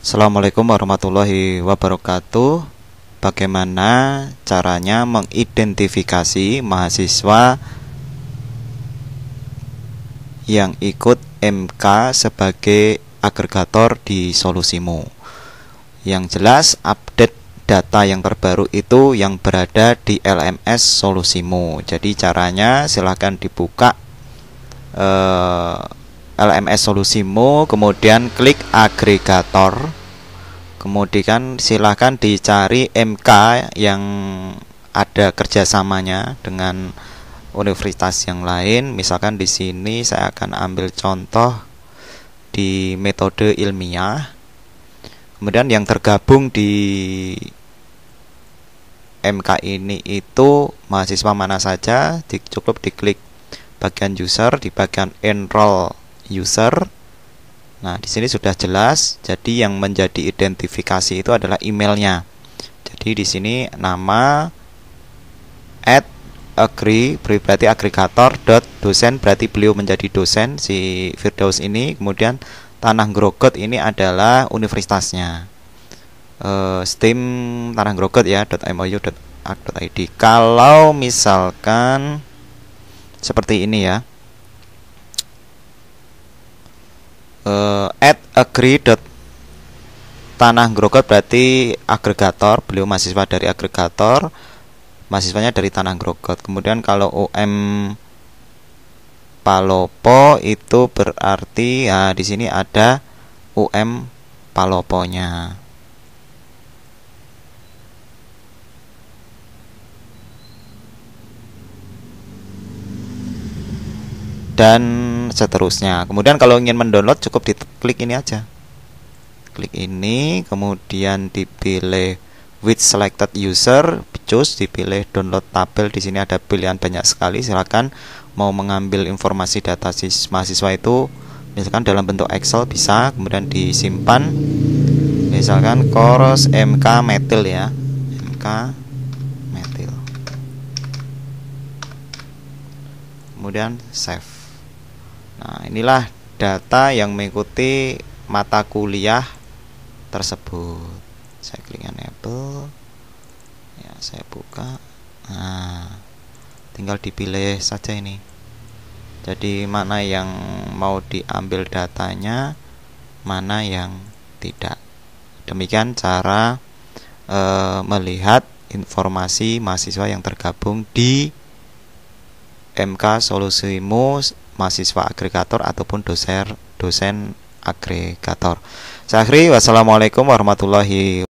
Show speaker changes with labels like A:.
A: Assalamualaikum warahmatullahi wabarakatuh. Bagaimana caranya mengidentifikasi mahasiswa yang ikut MK sebagai agregator di solusimu? Yang jelas update data yang terbaru itu yang berada di LMS solusimu. Jadi caranya silahkan dibuka eh, LMS solusimu kemudian klik agregator kemudian silahkan dicari MK yang ada kerjasamanya dengan universitas yang lain misalkan di sini saya akan ambil contoh di metode ilmiah kemudian yang tergabung di MK ini itu mahasiswa mana saja cukup diklik bagian user di bagian enroll user. Nah, di sini sudah jelas. Jadi yang menjadi identifikasi itu adalah emailnya. Jadi di sini nama at agree berarti agregator dot dosen berarti beliau menjadi dosen si Firdaus ini kemudian Tanah Groget ini adalah universitasnya uh, steam Tanah Groget ya dot mou dot id kalau misalkan seperti ini ya uh, at agree dot tanah grogot berarti agregator beliau mahasiswa dari agregator mahasiswanya dari tanah grogot kemudian kalau UM Palopo itu berarti ya di sini ada UM Paloponya dan seterusnya. Kemudian kalau ingin mendownload cukup diklik ini aja. Klik ini, kemudian dipilih with selected user, choose dipilih download tabel. Di sini ada pilihan banyak sekali. Silakan mau mengambil informasi data mahasiswa itu misalkan dalam bentuk Excel bisa, kemudian disimpan misalkan koros MK metil ya. MK metil. Kemudian save. Nah, inilah data yang mengikuti mata kuliah tersebut. Saya klik enable. Ya, saya buka. Nah, tinggal dipilih saja ini. Jadi mana yang mau diambil datanya, mana yang tidak. Demikian cara e, melihat informasi mahasiswa yang tergabung di MK Solusimu mahasiswa agregator ataupun dosen dosen agregator. Sahri, wassalamualaikum warahmatullahi